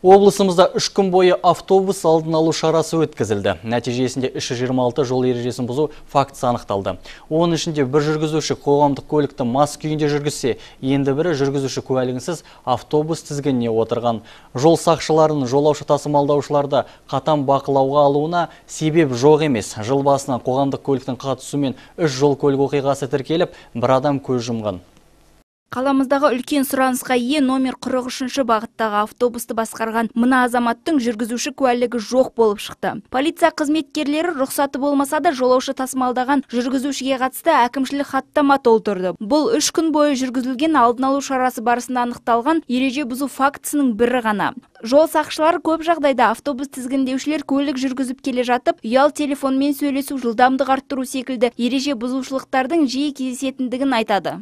Облысымызда үш күн бойы автобус алдын алу шарасы өткізілді. Нәтижесінде 326 жол ережесін бұзу фактісі анықталды. Оның ішінде бір жүргізуші қоғамдық көлікті мас күйінде жүргізсе, енді бірі жүргізуші куәлігінсіз автобус тізгініне отырған. Жол сақшыларын жолаушы тасымалдаушыларды қатам бақылауға алуына себеп жоқ емес. Жыл басынан қоғамдық көліктің қатысуымен үш жол көлік оқиғасы тіркеліп, бір адам көз жұмған қаламыздағы үлкен сұранысқа ие номер 43 бағыттағы автобусты басқарған мына азаматтың жүргізуші куәлігі жоқ болып шықты полиция қызметкерлері рұқсаты болмаса да жолаушы тасымалдаған жүргізушіге қатысты әкімшілік хаттама толтырды бұл үш күн бойы жүргізілген алдын алу шарасы барысында анықталған ереже бұзу фактісінің бірі ғана жол сақшылары көп жағдайда автобус тізгіндеушілер көлік жүргізіп келе жатып ұялы телефонмен сөйлесу жылдамдық арттыру секілді ереже бұзушылықтардың жиі кездесетіндігін айтады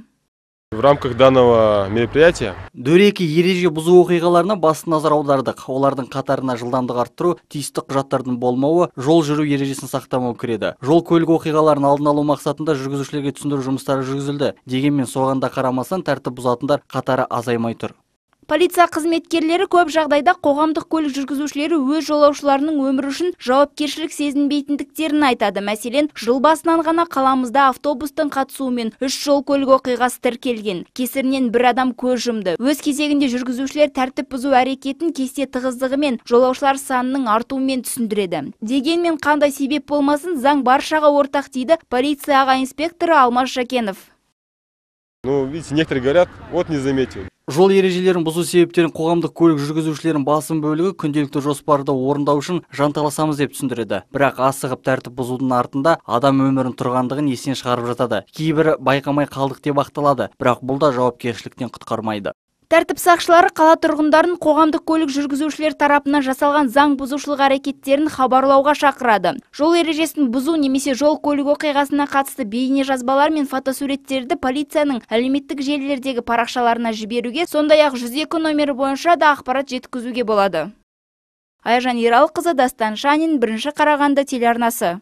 В рамках данного мероприятия дөрекі ереже бұзу оқиғаларына басты назар аудардық олардың қатарына жылдамдық арттыру тиісті құжаттардың болмауы жол жүру ережесін сақтамау кіреді жол көлік оқиғаларын алдын алу мақсатында жүргізушілерге түсіндіру жұмыстары жүргізілді дегенмен соғанда да қарамастан тәртіп бұзатындар қатары азаймай тұр полиция қызметкерлері көп жағдайда қоғамдық көлік жүргізушілері өз жолаушыларының өмірі үшін жауапкершілік сезінбейтіндіктерін айтады мәселен жыл басынан ғана қаламызда автобустың қатысуымен үш жол көлік оқиғасы тіркелген кесірінен бір адам көз жұмды өз кезегінде жүргізушілер тәртіп бұзу әрекетін кесте тығыздығымен жолаушылар санының артуымен түсіндіреді дегенмен қандай себеп болмасын заң баршаға ортақ дейді полиция аға инспекторы алмас жакенов ну видите некоторые говорят вот не заметил жол ережелерін бұзу себептерін қоғамдық көлік жүргізушілерінің басым бөлігі күнделікті жоспарды орындау үшін жанталасамыз деп түсіндіреді бірақ асығып тәртіп бұзудың артында адам өмірін тұрғандығын естен шығарып жатады кейбірі байқамай қалдық деп ақталады бірақ бұл да жауапкершіліктен құтқармайды тәртіп сақшылары қала тұрғындарын қоғамдық көлік жүргізушілер тарапынан жасалған заң бұзушылық әрекеттерін хабарлауға шақырады жол ережесін бұзу немесе жол көлік оқиғасына қатысты жазбалар мен фотосуреттерді полицияның әлеметтік желілердегі парақшаларына жіберуге сондай ақ 102 номері бойынша да ақпарат жеткізуге болады айжан ералқызы дастан шанин бірінші қарағанды телеарнасы